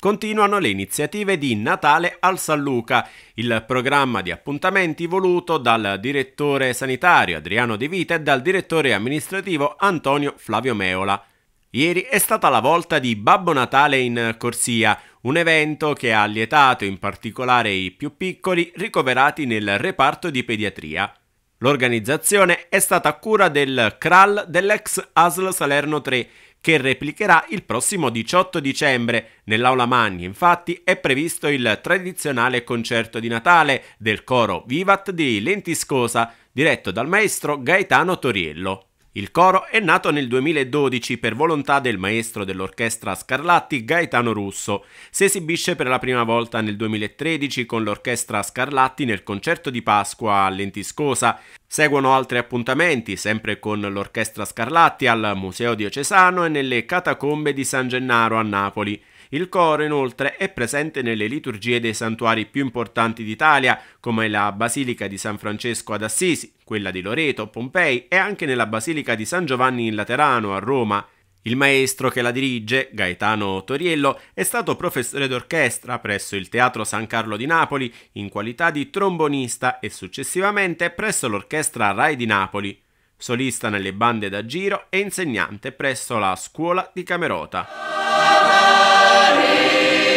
Continuano le iniziative di Natale al San Luca, il programma di appuntamenti voluto dal direttore sanitario Adriano De Vita e dal direttore amministrativo Antonio Flavio Meola. Ieri è stata la volta di Babbo Natale in Corsia, un evento che ha lietato in particolare i più piccoli ricoverati nel reparto di pediatria. L'organizzazione è stata a cura del Kral dell'ex ASL Salerno 3 che replicherà il prossimo 18 dicembre. Nell'Aula Magni, infatti, è previsto il tradizionale concerto di Natale del coro Vivat di Lentiscosa, diretto dal maestro Gaetano Toriello. Il coro è nato nel 2012 per volontà del maestro dell'orchestra Scarlatti Gaetano Russo. Si esibisce per la prima volta nel 2013 con l'orchestra Scarlatti nel concerto di Pasqua a Lentiscosa. Seguono altri appuntamenti, sempre con l'orchestra Scarlatti al Museo Diocesano e nelle Catacombe di San Gennaro a Napoli. Il coro inoltre è presente nelle liturgie dei santuari più importanti d'Italia, come la Basilica di San Francesco ad Assisi, quella di Loreto, Pompei e anche nella Basilica di San Giovanni in Laterano a Roma. Il maestro che la dirige, Gaetano Toriello, è stato professore d'orchestra presso il Teatro San Carlo di Napoli in qualità di trombonista e successivamente presso l'Orchestra Rai di Napoli, solista nelle bande da giro e insegnante presso la Scuola di Camerota. glory.